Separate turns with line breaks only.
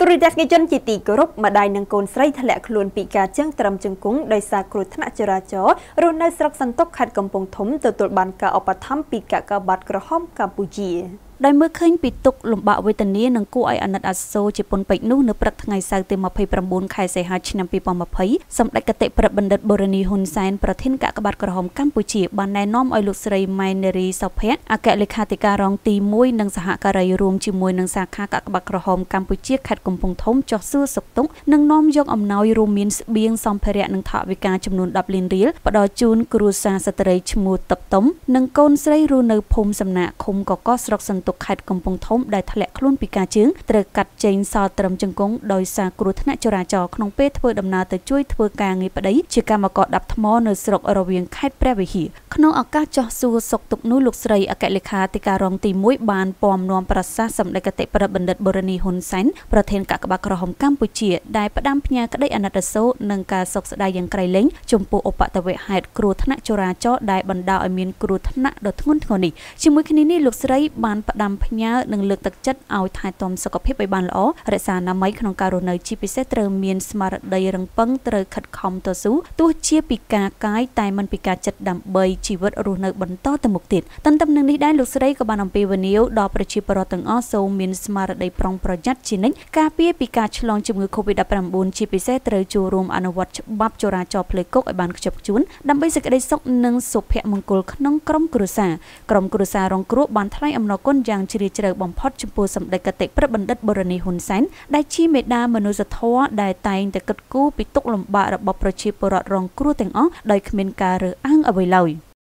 ទូរទស្សនិកជនជាទីគោរពម្ដាយនិងកូនស្រីធ្លាក់ខ្លួនពីការជើងត្រឹមជង្គង់ដោយសារគ្រោះថ្នាក់ចរាចរណ៍រស់នៅស្រុកសន្ទុកខេត្តកំពង់ធំទទួលបានការឧបត្ថម្ភពីកាកបាទក្រហមកម្ពុជា។
ដោយមើលឃើញពីទុកលំបាកវេទនានិងគួរឲ្យអាណិតអាសូរជាពន់ពេកនោះនៅព្រឹកថ្ងៃសៅរ៍ទី29ខែសីហាឆ្នាំ2020សម្ដេចគតិប្រិបណ្ឌិតបូរនីហ៊ុនសែនប្រធានគណៈក្បាតក្រហមកម្ពុជាបានណែនាំឲ្យលោកស្រីម៉ែនារីសុភ័ក្រអគ្គលេខាធិការរងទី1និងសហការីរួមជាមួយនឹងសាខាគណៈក្បាតក្រហមកម្ពុជាខេត្តកំពង់ធំចុះសួរសុខទុក្ខនិងនាំយកអំណោយរួមមានស្បៀងសម្ភារៈនិងថវិកាចំនួន10លានរៀលផ្ដល់ជូនគ្រួសារស្ត្រីឈ្មោះតបតុំនិងកូនស្រីរស់នៅភូមិសំណាក់ឃុំកកកស្រុកសន្ទុកខេត្តកំពង់ធំដែលធ្លាក់ខ្លួនពីការជើងត្រូវកាត់ចែងសល់ត្រឹមជង្គង់ដោយសារគ្រោះថ្នាក់ចរាចរណ៍ក្នុងពេលធ្វើដំណើរទៅជួយធ្វើការងារប្តីជាកម្មករដាប់ថ្មនៅស្រុករវៀងខេត្តព្រះវិហារក្នុងឱកាសចោះសួរសុកទុកនោះលោកស្រីអគ្គលេខាធិការរងទី1បានពំនាំប្រសាសន៍សម្ដេចកតិប្រិទ្ធបណ្ឌិតបូរនីហ៊ុនសែនប្រធានគណៈបកក្រហមកម្ពុជាដែលផ្ដាំផ្ញើក្តីអាណិតសោកនិងការសោកស្ដាយយ៉ាងក្រៃលែងចំពោះឧបតវហេតុគ្រោះថ្នាក់ចរាចរណ៍ដែលបណ្ដាលឲ្យមានគ្រោះថ្នាក់ដ៏ធ្ងន់ធ្ងរនេះជាមួយគ្នានេះលោកស្រី បានផ្ដាំផ្ញើនិងលើកទឹកចិត្តឲ្យថែទាំសុខភាពឲ្យបានល្អរក្សាអនាម័យក្នុងការរស់នៅជាពិសេសត្រូវមានស្មារតីរឹងប៉ឹងត្រូវខិតខំតស៊ូទោះជាពីការកាយតែមិនពីការចិត្តដើម្បីជីវិតរស់នៅបន្តទៅមុខទៀតទន្ទឹមនឹងនេះដែរលោកស្រីក៏បានអំពាវនាវដល់ប្រជាពលរដ្ឋទាំងអស់សូមមានស្មារតីប្រុងប្រយ័ត្នជានិច្ចការពារពីការឆ្លងជំងឺ Covid-19 ជាពិសេសត្រូវចូលរួមអនុវត្តច្បាប់ចរាចរណ៍ផ្លូវគោកឲ្យបានខ្ជាប់ខ្ជួនដើម្បីសេចក្តីសុខនិងសុភមង្គលក្នុងក្រុមគ្រួសារក្រុមគ្រួសាររងគ្រោះបានថ្លែងអំណរគុណយ៉ាងជ្រាលជ្រៅបំផុតចំពោះសម្ដេចកតិប្រិទ្ធបណ្ឌិតបូរនីហ៊ុនសែនដែលជាមេដាមនុស្សធម៌ដែលតែងតែគិតគូរពីទុកលំបាករបស់ប្រជាពលរដ្ឋរងគ្រោះទាំងអស់ដោយគ្មានការរើសអើងអ្វីឡើយ។